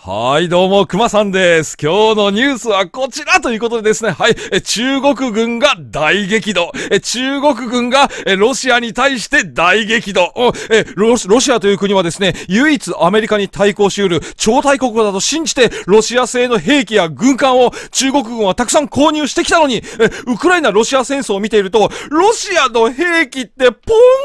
はい、どうも、熊さんです。今日のニュースはこちらということでですね、はい、え中国軍が大激怒。え中国軍がえロシアに対して大激怒えロ。ロシアという国はですね、唯一アメリカに対抗し得る超大国だと信じて、ロシア製の兵器や軍艦を中国軍はたくさん購入してきたのに、えウクライナロシア戦争を見ていると、ロシアの兵器ってポン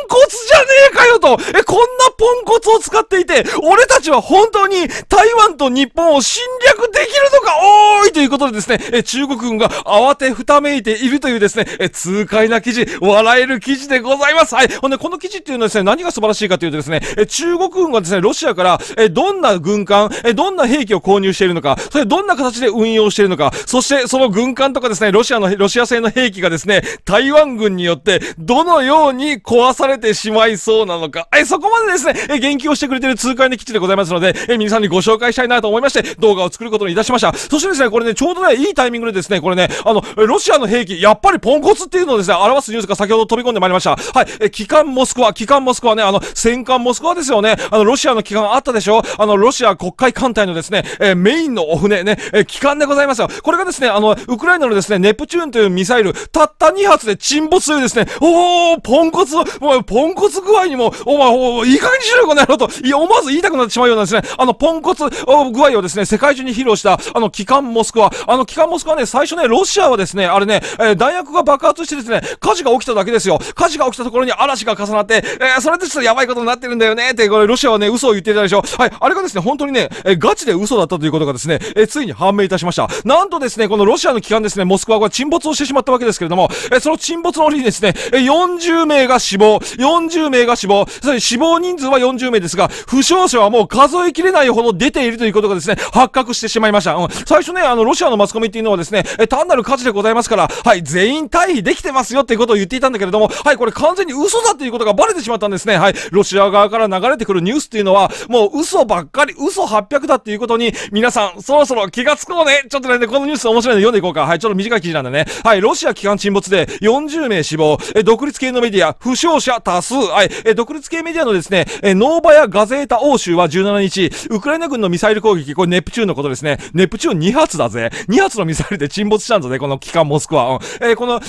コツじゃねえかよと、えこんなポンコツを使っていて、俺たちは本当に台湾とと日本を侵略できるのかおーいということでですね、え中国軍が慌てふためいているというですね、え痛快な記事、笑える記事でございます。はい。ほんで、この記事っていうのはですね、何が素晴らしいかというとですね、え中国軍がですね、ロシアから、えどんな軍艦、えどんな兵器を購入しているのか、それどんな形で運用しているのか、そしてその軍艦とかですね、ロシアの、ロシア製の兵器がですね、台湾軍によってどのように壊されてしまいそうなのか、えそこまでですね、え言及をしてくれている痛快な記事でございますので、え皆さんにご紹介したいななと思いまして、動画を作ることにいたしました。そしてですね、これね、ちょうどね、いいタイミングでですね、これね、あの、ロシアの兵器、やっぱりポンコツっていうのをですね、表すニュースが先ほど飛び込んでまいりました。はい、え、機関モスクワ、機関モスクワね、あの、戦艦モスクワですよね。あの、ロシアの機関あったでしょあの、ロシア国会艦隊のですね、えメインのお船ね、え機関でございますよ。これがですね、あの、ウクライナのですね、ネプチューンというミサイル、たった2発で沈没というですね、おー、ポンコツ、もう、ポンコツ具合にも、お前、おいい加減にしろよ、この野郎と、いや、思わず言いたくなってしまうようなですね、あの、ポンコツ、の具合をですね、世界中に披露した、あの、機関モスクワ。あの、機関モスクワね、最初ね、ロシアはですね、あれね、えー、弾薬が爆発してですね、火事が起きただけですよ。火事が起きたところに嵐が重なって、えー、それでちょっとやばいことになってるんだよね、って、これ、ロシアはね、嘘を言ってたでしょ。はい、あれがですね、本当にね、えー、ガチで嘘だったということがですね、えー、ついに判明いたしました。なんとですね、このロシアの機関ですね、モスクワが沈没をしてしまったわけですけれども、えー、その沈没の折にですね、え40名が死亡、40名が死亡、死亡人数は40名ですが、負傷者はもう数え切れないほど出ているといういうことがですね、発覚してしまいました。うん、最初ね、あの、ロシアのマスコミっていうのはですね、え、単なる火事でございますから、はい、全員退避できてますよっていうことを言っていたんだけれども、はい、これ完全に嘘だっていうことがバレてしまったんですね。はい、ロシア側から流れてくるニュースっていうのは、もう嘘ばっかり、嘘800だっていうことに、皆さん、そろそろ気がつこうね。ちょっとね、このニュース面白いの読んでいこうか。はい、ちょっと短い記事なんでね。はい、ロシア機関沈没で40名死亡、え、独立系のメディア、負傷者多数、はい、え、独立系メディアのですね、え、ノーバヤ・ガゼータ欧州は17日、ウクライナ軍のミサイル攻撃、これネプチューンのことですね。ネプチューン2発だぜ。2発のミサイルで沈没したんだぜ、この機関モスクワ。うん、えー、この、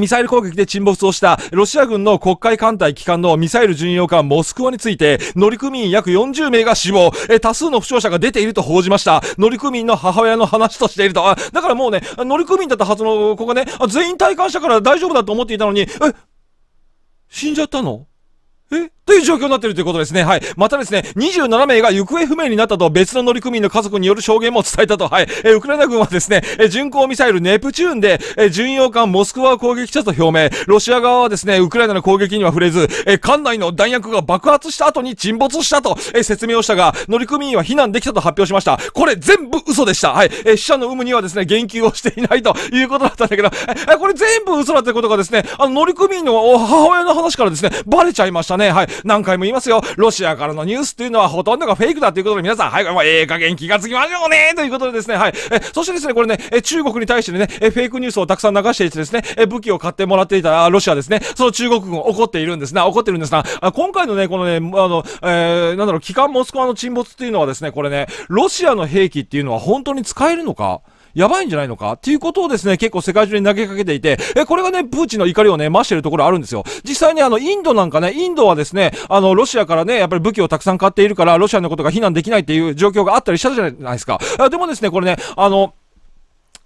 ミサイル攻撃で沈没をしたロシア軍の国会艦隊機関のミサイル巡洋艦モスクワについて乗組員約40名が死亡、え多数の負傷者が出ていると報じました。乗組員の母親の話としていると。あだからもうね、乗組員だったはずの子がね、全員退官したから大丈夫だと思っていたのに、え死んじゃったのえという状況になっているということですね。はい。またですね、27名が行方不明になったと別の乗組員の家族による証言も伝えたと。はい。えウクライナ軍はですね、え巡航ミサイルネプチューンで、え巡洋艦モスクワを攻撃したと表明。ロシア側はですね、ウクライナの攻撃には触れず、え艦内の弾薬が爆発した後に沈没したと、え説明をしたが、乗組員は避難できたと発表しました。これ全部嘘でした。はい。え死者の有無にはですね、言及をしていないということだったんだけど、えこれ全部嘘だってことがですね、あの乗組員の母親の話からですね、バレちゃいましたね。はい。何回も言いますよ。ロシアからのニュースというのはほとんどがフェイクだということで皆さん、はい、まあ、ええー、加減気がつきましょうねということでですね、はい。え、そしてですね、これね、え、中国に対してね、え、フェイクニュースをたくさん流していてですね、え、武器を買ってもらっていたロシアですね、その中国軍怒っているんですな、怒ってるんですな。あ今回のね、このね、あの、えー、なんだろう、機関モスクワの沈没っていうのはですね、これね、ロシアの兵器っていうのは本当に使えるのかやばいんじゃないのかっていうことをですね、結構世界中に投げかけていて、え、これがね、プーチンの怒りをね、増してるところあるんですよ。実際ね、あの、インドなんかね、インドはですね、あの、ロシアからね、やっぱり武器をたくさん買っているから、ロシアのことが非難できないっていう状況があったりしたじゃないですか。でもですね、これね、あの、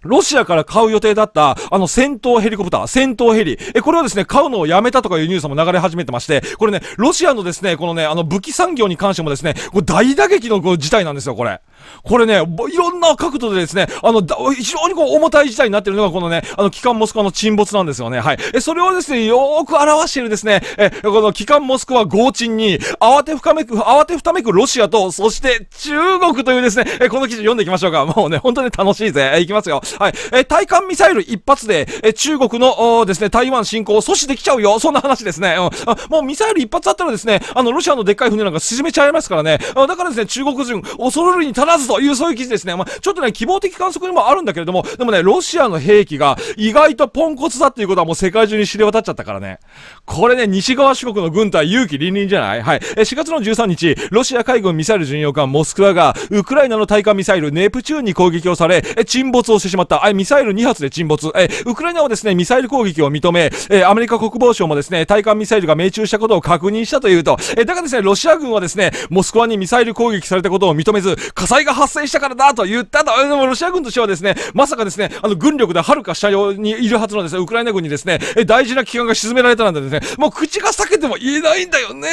ロシアから買う予定だった、あの戦闘ヘリコプター、戦闘ヘリ。え、これはですね、買うのをやめたとかいうニュースも流れ始めてまして、これね、ロシアのですね、このね、あの武器産業に関してもですね、これ大打撃の事態なんですよ、これ。これね、いろんな角度でですね、あの、非常にこう、重たい事態になってるのが、このね、あの、機関モスクワの沈没なんですよね。はい。え、それをですね、よーく表しているですね、え、この機関モスクワ合沈に、慌てふかめく、慌てふためくロシアと、そして中国というですね、え、この記事読んでいきましょうか。もうね、本当に楽しいぜ。え、いきますよ。はい。えー、対艦ミサイル一発で、え中国の、ですね、台湾侵攻を阻止できちゃうよ。そんな話ですね。うん。もうミサイル一発あったらですね、あの、ロシアのでっかい船なんか沈めちゃいますからね。だからですね、中国人、恐るるに足らずという、そういう記事ですね。まあ、ちょっとね、希望的観測にもあるんだけれども、でもね、ロシアの兵器が意外とポンコツだっていうことはもう世界中に知れ渡っちゃったからね。これね、西側諸国の軍隊勇気凛々じゃないはい。え、4月の13日、ロシア海軍ミサイル巡洋艦モスクワが、ウクライナの対艦ミサイルネプチューンに攻撃をされ、沈没をしてしまった。まった。え、ミサイル2発で沈没。え、ウクライナはですね、ミサイル攻撃を認め、え、アメリカ国防省もですね、対艦ミサイルが命中したことを確認したというと、え、だからですね、ロシア軍はですね、モスクワにミサイル攻撃されたことを認めず、火災が発生したからだと言ったと、でもロシア軍としてはですね、まさかですね、あの、軍力ではるか車両にいるはずのですね、ウクライナ軍にですね、え、大事な機関が沈められたなんてですね、もう口が裂けても言えないんだよね。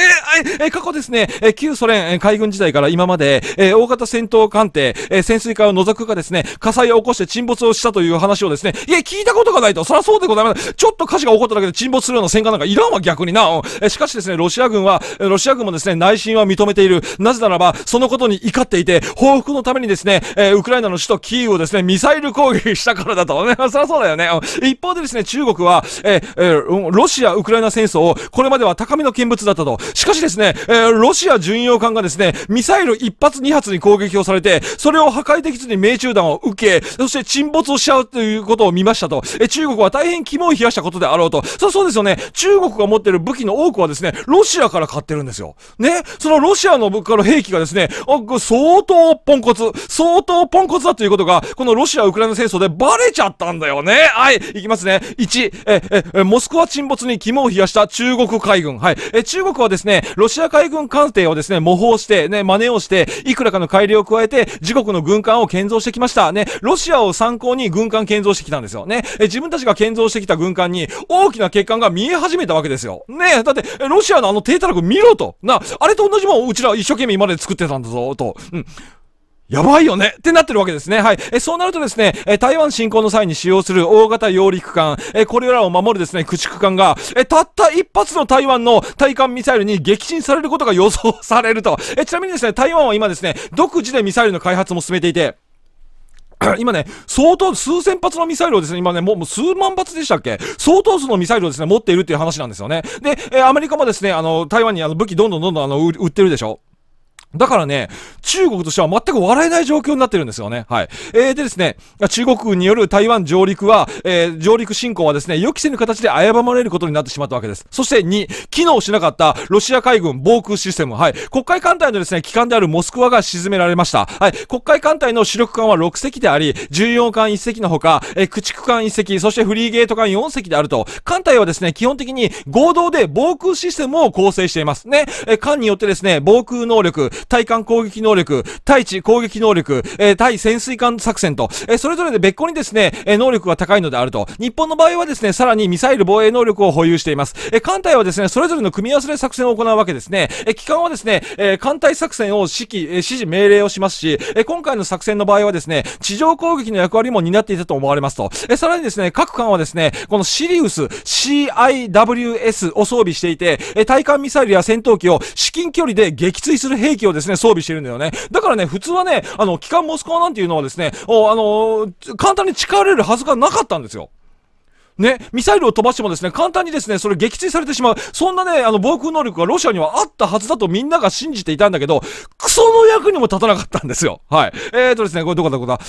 え、過去ですね、え、旧ソ連海軍時代から今まで、え、大型戦闘艦艇、え、潜水艦を除くがですね、火災を起こして沈没没をしたという話をですね、いや、聞いたことがないと、そりゃそうでございます。ちょっと火事が起こっただけで沈没するような戦艦なんかいらんわ、逆にな。えしかしですね、ロシア軍は、ロシア軍もですね、内心は認めている。なぜならば、そのことに怒っていて、報復のためにですね、えー、ウクライナの首都キーウをですね、ミサイル攻撃したからだと。ね、そりゃそうだよね。一方でですね、中国は、えー、えー、ロシア、ウクライナ戦争を、これまでは高みの見物だったと。しかしですね、えー、ロシア巡洋艦がですね、ミサイル1発2発に攻撃をされて、それを破壊できずに命中弾を受け、そして沈沈没をしちゃうということを見ましたと。え、中国は大変肝を冷やしたことであろうと。そ、そうですよね。中国が持ってる武器の多くはですね、ロシアから買ってるんですよ。ね。そのロシアの物価の兵器がですね、相当ポンコツ、相当ポンコツだということが、このロシア・ウクライナ戦争でバレちゃったんだよね。はい、いきますね。1、え、え、モスクワ沈没に肝を冷やした中国海軍。はい。え、中国はですね、ロシア海軍艦艇をですね、模倣して、ね、真似をして、いくらかの改良を加えて、自国の軍艦を建造してきました。ね、ロシアを参参に軍艦建造してきたんですよ。ね。え、自分たちが建造してきた軍艦に大きな欠陥が見え始めたわけですよ。ねえ、だって、ロシアのあの低たらく見ろと。な、あれと同じもんうちら一生懸命今まで作ってたんだぞ、と。うん。やばいよねってなってるわけですね。はい。え、そうなるとですね、え、台湾侵攻の際に使用する大型揚陸艦、え、これらを守るですね、駆逐艦が、え、たった一発の台湾の対艦ミサイルに撃沈されることが予想されると。え、ちなみにですね、台湾は今ですね、独自でミサイルの開発も進めていて、今ね、相当数千発のミサイルをですね、今ね、もう数万発でしたっけ相当数のミサイルをですね、持っているっていう話なんですよね。で、えー、アメリカもですね、あの、台湾にあの武器どんどんどんどんあの、売ってるでしょだからね、中国としては全く笑えない状況になってるんですよね。はい。えー、でですね、中国軍による台湾上陸は、えー、上陸侵攻はですね、予期せぬ形で危らまれることになってしまったわけです。そして2、機能しなかったロシア海軍防空システム。はい。国会艦隊のですね、機関であるモスクワが沈められました。はい。国会艦隊の主力艦は6隻であり、14艦1隻のほか、えー、駆逐艦1隻、そしてフリーゲート艦4隻であると、艦隊はですね、基本的に合同で防空システムを構成しています。ね。えー、艦によってですね、防空能力、対艦攻撃能力、対地攻撃能力、えー、対潜水艦作戦と、えー、それぞれで別個にですね、えー、能力が高いのであると。日本の場合はですね、さらにミサイル防衛能力を保有しています。えー、艦隊はですね、それぞれの組み合わせで作戦を行うわけですね。えー、機関はですね、えー、艦隊作戦を指揮、え指示命令をしますし、えー、今回の作戦の場合はですね、地上攻撃の役割も担っていたと思われますと。えー、さらにですね、各艦はですね、このシリウス CIWS を装備していて、えー、対艦ミサイルや戦闘機を至近距離で撃墜する兵器ををですね、装備してるんだよね。だからね、普通はね、あの、機関モスクワなんていうのはですね、おあのー、簡単に誓われるはずがなかったんですよ。ね、ミサイルを飛ばしてもですね、簡単にですね、それ撃墜されてしまう。そんなね、あの、防空能力がロシアにはあったはずだとみんなが信じていたんだけど、クソの役にも立たなかったんですよ。はい。えーとですね、これどこだどこだ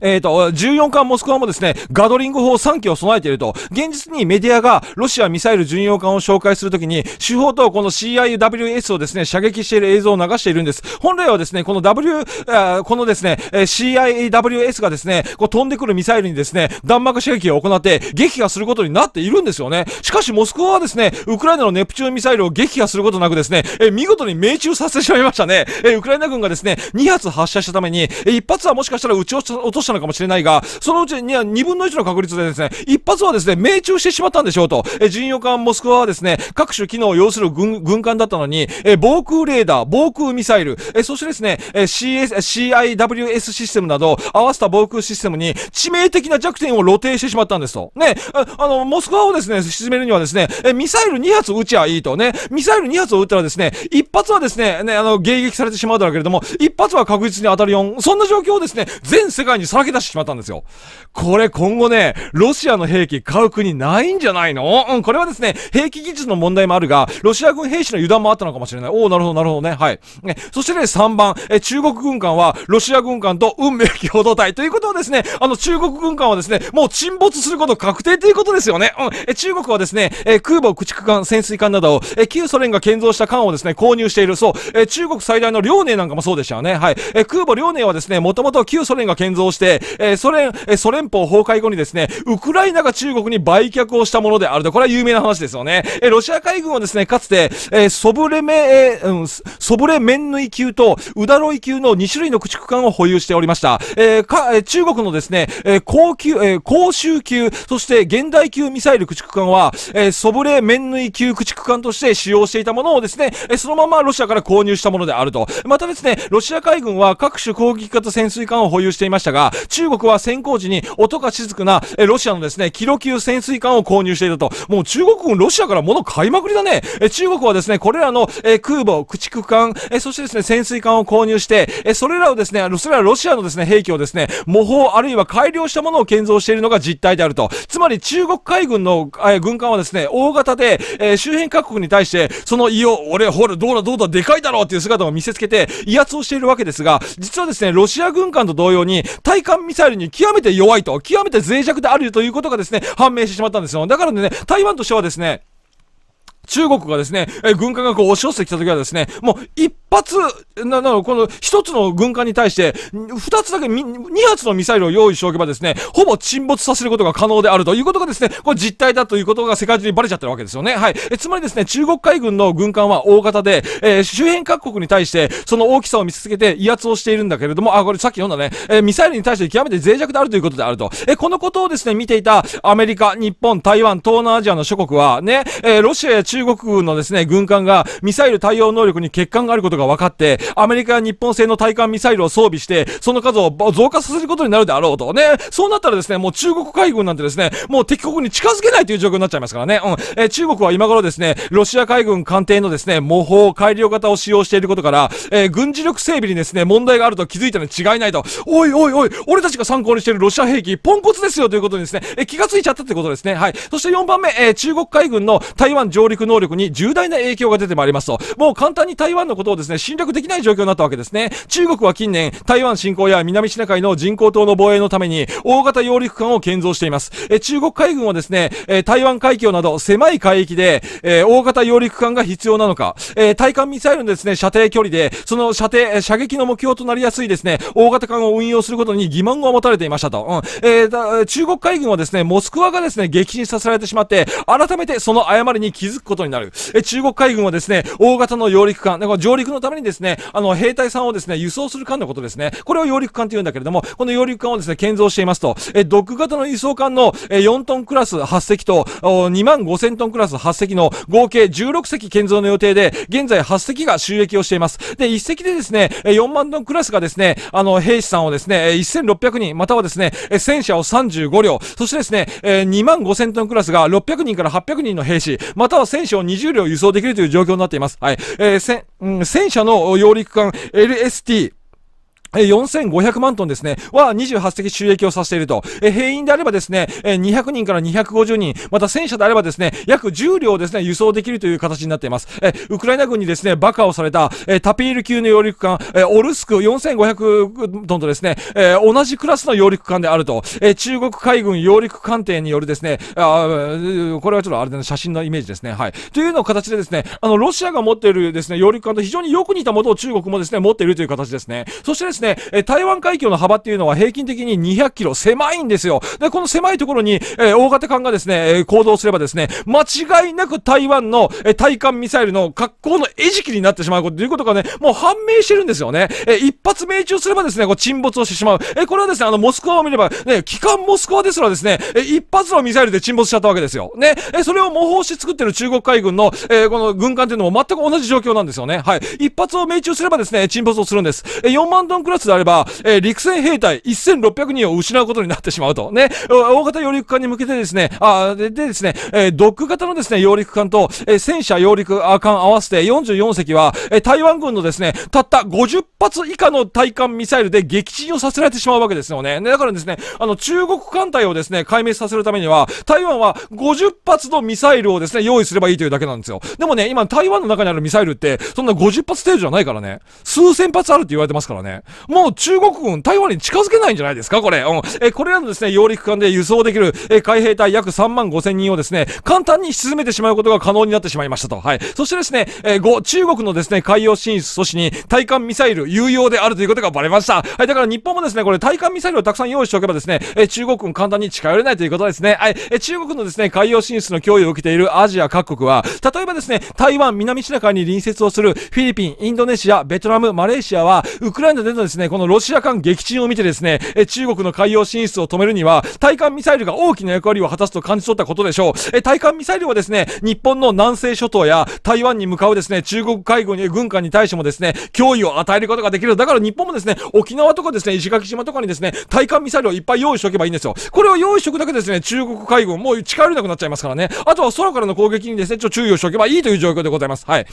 えっ、ー、と、14艦モスクワもですね、ガドリング砲3機を備えていると、現実にメディアがロシアミサイル巡洋艦を紹介するときに、手法とこの CIWS をですね、射撃している映像を流しているんです。本来はですね、この W、あこのですね、え CIWS がですね、こう飛んでくるミサイルにですね、弾幕射撃を行って撃破することになっているんですよね。しかし、モスクワはですね、ウクライナのネプチューンミサイルを撃破することなくですね、え見事に命中させてしまいましたね。えウクライナ軍がですね、2発発射したために、え1発はもしかしたら撃ち落ととしたのかもしれないが、そのうちには2分の1の確率でですね、一発はですね、命中してしまったんでしょうと。え、巡洋艦モスクワはですね、各種機能を要する軍、軍艦だったのに、え、防空レーダー、防空ミサイル、え、そしてですね、え、CS、CIWS システムなど、合わせた防空システムに致命的な弱点を露呈してしまったんですと。ね、あの、モスクワをですね、沈めるにはですね、え、ミサイル2発撃ちゃいいとね、ミサイル2発を撃ったらですね、一発はですね、ね、あの、迎撃されてしまうだろうけれども、一発は確実に当たる4、そんな状況をですね、全世界ににさらけ出してしまったんですよ。これ今後ね、ロシアの兵器買う国ないんじゃないのうん、これはですね、兵器技術の問題もあるが、ロシア軍兵士の油断もあったのかもしれない。おお、なるほど、なるほどね。はい。ね、そしてね、3番、え、中国軍艦は、ロシア軍艦と運命共同体ということはですね、あの、中国軍艦はですね、もう沈没すること確定ということですよね。うん、え、中国はですね、え、空母駆逐艦、潜水艦などを、え、旧ソ連が建造した艦をですね、購入している。そう、え、中国最大の遼寧なんかもそうでしたよね。はい。え、空母遼寧はですね、もともと旧ソ連が建造動して、えー、ソ連、えー、ソ連邦崩壊後にですね、ウクライナが中国に売却をしたものであると。これは有名な話ですよね。えー、ロシア海軍はですね、かつて、えー、ソブレメ、えー、うん、ソブレメンヌイ級とウダロイ級の2種類の駆逐艦を保有しておりました。えー、か、えー、中国のですね、えー、高級、えー、高州級、そして現代級ミサイル駆逐艦は、えー、ソブレメンヌイ級駆逐艦として使用していたものをですね、えー、そのままロシアから購入したものであると。またですね、ロシア海軍は各種攻撃型潜水艦を保有していましたが、が、中国は先行時に音が静かな、え、ロシアのですね、キロ級潜水艦を購入していたと。もう中国軍ロシアから物買いまくりだね。え、中国はですね、これらの、え、空母、駆逐艦、え、そしてですね、潜水艦を購入して、え、それらをですね、それらロシアのですね、兵器をですね、模倣あるいは改良したものを建造しているのが実態であると。つまり中国海軍の、え、軍艦はですね、大型で、え、周辺各国に対して、その胃を、俺、ほら、どうだどうだ、でかいだろうっていう姿を見せつけて、威圧をしているわけですが、実はですね、ロシア軍艦と同様に、対艦ミサイルに極めて弱いと、極めて脆弱であるということがですね、判明してしまったんですよ。だからね、台湾としてはですね、中国がですね、え軍艦がこう押し寄せてきた時はですね、もう一発、な、な、この一つの軍艦に対して、二つだけ、二発のミサイルを用意しておけばですね、ほぼ沈没させることが可能であるということがですね、これ実態だということが世界中にバレちゃってるわけですよね。はい。えつまりですね、中国海軍の軍艦は大型で、えー、周辺各国に対して、その大きさを見つけて威圧をしているんだけれども、あ、これさっき読んだね、えー、ミサイルに対して極めて脆弱であるということであると。えー、このことをですね、見ていたアメリカ、日本、台湾、東南アジアの諸国は、ね、えロシアや中中国のですね、軍艦がミサイル対応能力に欠陥があることが分かって、アメリカや日本製の対艦ミサイルを装備して、その数を増加させることになるであろうと。ね、そうなったらですね、もう中国海軍なんてですね、もう敵国に近づけないという状況になっちゃいますからね。うん。えー、中国は今頃ですね、ロシア海軍艦艇のですね、模倣改良型を使用していることから、えー、軍事力整備にですね、問題があると気づいたに違いないと。おいおいおい、俺たちが参考にしているロシア兵器、ポンコツですよということにですね、えー、気がついちゃったってことですね。はい。そして4番目、え中国海軍の台湾上陸能力に重大な影響が出てまいりますと、もう簡単に台湾のことをですね、侵略できない状況になったわけですね。中国は近年、台湾侵攻や南シナ海の人工島の防衛のために、大型揚陸艦を建造しています。え中国海軍はですね、え台湾海峡など狭い海域で、え大型揚陸艦が必要なのか、え対艦ミサイルのですね、射程距離で、その射程、射撃の目標となりやすいですね、大型艦を運用することに疑問を持たれていましたと。うん。えー、中国海軍はですね、モスクワがですね、撃沈させられてしまって、改めてその誤りに気づくことことになる。え、中国海軍はですね、大型の揚陸艦、だから上陸のためにですね、あの、兵隊さんをですね、輸送する艦のことですね。これを揚陸艦と言うんだけれども、この揚陸艦をですね、建造していますと、え、独型の輸送艦の、え、4トンクラス8隻と、2万5千トンクラス8隻の合計16隻建造の予定で、現在8隻が収益をしています。で、1隻でですね、4万トンクラスがですね、あの、兵士さんをですね、1600人、またはですね、戦車を35両、そしてですね、2万5千トンクラスが600人から800人の兵士、または戦1を20両輸送できるという状況になっています。はい。えー、うん、の揚陸艦 LST、え4500万トンですね、は28隻収益をさせていると。え兵員であればですね、え200人から250人、また戦車であればですね、約10両ですね、輸送できるという形になっています。えウクライナ軍にですね、爆破をされた、えタピール級の揚陸艦、えオルスク4500トンとですね、え同じクラスの揚陸艦であると。え中国海軍揚陸艦艇によるですね、あこれはちょっとあれだね、写真のイメージですね。はい。というの形でですね、あの、ロシアが持っているですね、揚陸艦と非常によく似たものを中国もですね、持っているという形ですね。そしてですね、ね、え台湾海峡の幅っていうのは平均的に200キロ狭いんですよ。で、この狭いところに、え大型艦がですね、え行動すればですね、間違いなく台湾の、え対艦ミサイルの格好の餌食になってしまうこと、いうことがね、もう判明してるんですよね。え一発命中すればですね、こう沈没をしてしまう。えこれはですね、あの、モスクワを見れば、ね、機関モスクワですらですね、え一発のミサイルで沈没しちゃったわけですよ。ね、えそれを模倣して作ってる中国海軍の、えこの軍艦っていうのも全く同じ状況なんですよね。はい。一発を命中すればですね、沈没をするんです。え4万トンクラスであれば、えー、陸戦兵隊1600人を失うことになってしまうと。ね、大型揚陸艦に向けてですね、あででですね、えー、ドック型のですね、揚陸艦と、えー、戦車揚陸艦合わせて44隻は、えー、台湾軍のですね、たった50発以下の対艦ミサイルで撃沈をさせられてしまうわけですよね。ねだからですね、あの、中国艦隊をですね、壊滅させるためには、台湾は50発のミサイルをですね、用意すればいいというだけなんですよ。でもね、今、台湾の中にあるミサイルって、そんな50発程度じゃないからね、数千発あるって言われてますからね。もう中国軍、台湾に近づけないんじゃないですかこれ。うん。え、これらのですね、揚陸艦で輸送できる、え、海兵隊約3万5千人をですね、簡単に沈めてしまうことが可能になってしまいましたと。はい。そしてですね、え5、中国のですね、海洋進出阻止に対艦ミサイル有用であるということがバレました。はい。だから日本もですね、これ対艦ミサイルをたくさん用意しておけばですね、え、中国軍簡単に近寄れないということですね。はい。え、中国のですね、海洋進出の脅威を受けているアジア各国は、例えばですね、台湾、南シナ海に隣接をするフィリピン、インドネシア、ベトナム、マレーシアは、ウクライナでのですね、このロシア艦撃沈を見てですね、え中国の海洋進出を止めるには、対艦ミサイルが大きな役割を果たすと感じ取ったことでしょう。え対艦ミサイルはですね、日本の南西諸島や台湾に向かうですね、中国海軍に軍艦に対してもですね、脅威を与えることができる。だから日本もですね、沖縄とかですね、石垣島とかにですね、対艦ミサイルをいっぱい用意しておけばいいんですよ。これを用意しておくだけですね、中国海軍もう近寄れなくなっちゃいますからね。あとは空からの攻撃にですね、ちょ注意をしておけばいいという状況でございます。はい。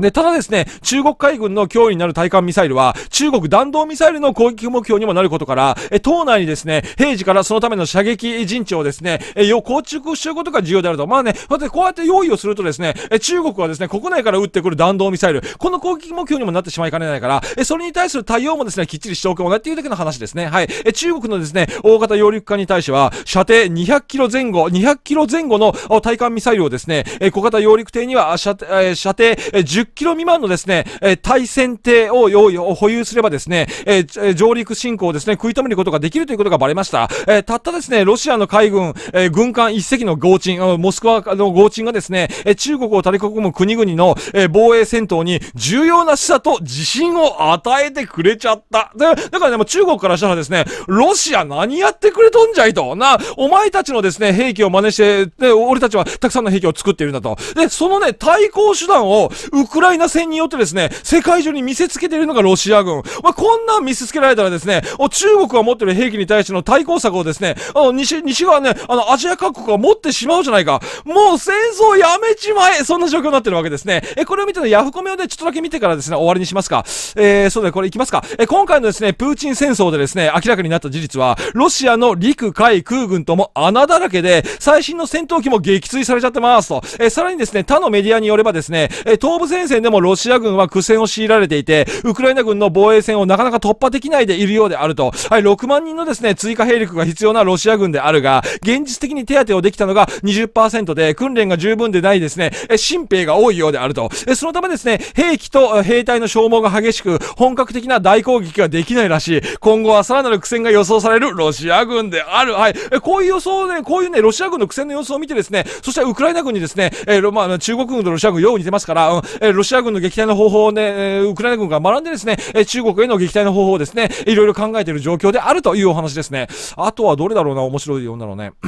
で、ただですね、中国海軍の脅威になる対艦ミサイルは、中国弾道ミサイルの攻撃目標にもなることから、え、島内にですね、平時からそのための射撃陣地をですね、え、よ、構築していくことが重要であると。まあね、だってこうやって用意をするとですね、え、中国はですね、国内から撃ってくる弾道ミサイル、この攻撃目標にもなってしまいかねないから、え、それに対する対応もですね、きっちりしておくもなっていうだけの話ですね。はい。え、中国のですね、大型揚陸艦に対しては、射程200キロ前後、200キロ前後の対艦ミサイルをですね、え、小型揚陸艇には、射、え、射程10キロ未満のですね、え対戦艇を用意、保有すればですね、え上陸進行をですね、食い止めることができるということがバレました。えたったですね、ロシアの海軍、え軍艦1隻の合鎮、モスクワの合鎮がですね、え中国を取り囲む国々の、え防衛戦闘に重要な示唆と自信を与えてくれちゃった。で、だからね、もう中国からしたらですね、ロシア何やってくれとんじゃいと。な、お前たちのですね、兵器を真似して、で、俺たちはたくさんの兵器を作っているんだと。で、そのね、対抗手段を、ウクライナ戦によってですね、世界中に見せつけているのがロシア軍。まあ、こんな見せつけられたらですね、中国が持ってる兵器に対しての対抗策をですね、あの、西、西側ね、あの、アジア各国が持ってしまうじゃないか。もう戦争やめちまえそんな状況になってるわけですね。え、これを見てのヤフコメをね、ちょっとだけ見てからですね、終わりにしますか。えー、そうだ、これいきますか。え、今回のですね、プーチン戦争でですね、明らかになった事実は、ロシアの陸海空軍とも穴だらけで、最新の戦闘機も撃墜されちゃってますと。え、さらにですね、他のメディアによればですね、え、東部戦線でもロシア軍は苦戦を強いられていて、ウクライナ軍の防衛線をなかなか突破できないでいるようであると。はい、6万人のですね、追加兵力が必要なロシア軍であるが、現実的に手当てをできたのが20%で、訓練が十分でないですね、え、新兵が多いようであると。え、そのためですね、兵器と兵隊の消耗が激しく、本格的な大攻撃ができないらしい。今後はさらなる苦戦が予想されるロシア軍である。はい、え、こういう予想で、ね、こういうね、ロシア軍の苦戦の様子を見てですね、そしてウクライナ軍にですね、え、まあ、中国軍とロシア軍よう似てますから、うん、え、えロシア軍の撃退の方法をね、ウクライナ軍が学んでですね、え中国への撃退の方法をですね、いろいろ考えている状況であるというお話ですね。あとはどれだろうな、面白いようなうね。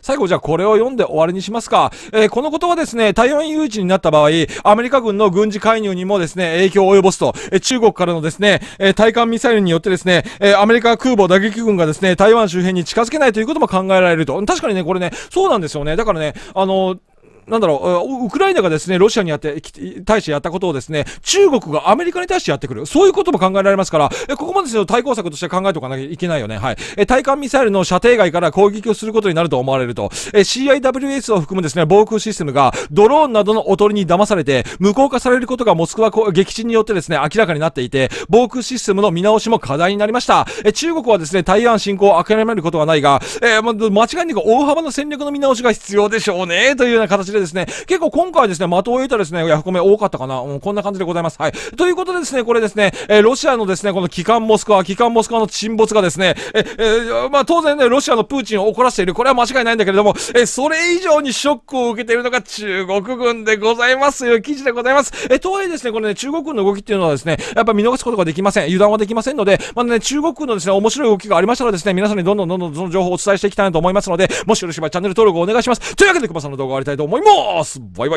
最後じゃあこれを読んで終わりにしますか。えー、このことはですね、台湾有事になった場合、アメリカ軍の軍事介入にもですね、影響を及ぼすと、えー、中国からのですね、えー、対艦ミサイルによってですね、えアメリカ空母打撃軍がですね、台湾周辺に近づけないということも考えられると。確かにね、これね、そうなんですよね。だからね、あのなんだろう、ウクライナがですね、ロシアにやって、対してやったことをですね、中国がアメリカに対してやってくる。そういうことも考えられますから、えここまでの対抗策として考えておかなきゃいけないよね。はい。え対艦ミサイルの射程外から攻撃をすることになると思われると。え CIWS を含むですね、防空システムが、ドローンなどのおとりに騙されて、無効化されることがモスクワ撃沈によってですね、明らかになっていて、防空システムの見直しも課題になりました。え中国はですね、台湾侵攻を諦めることはないが、えー、間違いなく大幅な戦略の見直しが必要でしょうね、というような形ででですね、結構今回ですね、的を得たですね、ヤフコメ多かったかな。うん、こんな感じでございます。はい。ということでですね、これですね、えー、ロシアのですね、この機関モスクワ、機関モスクワの沈没がですね、え、えー、まあ当然ね、ロシアのプーチンを怒らせている。これは間違いないんだけれども、えー、それ以上にショックを受けているのが中国軍でございますという記事でございます。えとはいえですね、これね、中国軍の動きっていうのはですね、やっぱ見逃すことができません。油断はできませんので、まあね、中国軍のですね、面白い動きがありましたらですね、皆さんにどんどんどんどんその情報をお伝えしていきたいなと思いますので、もしよろしければチャンネル登録をお願いします。というわけで、久保さんの動画を終わりたいと思います。ますバイバイ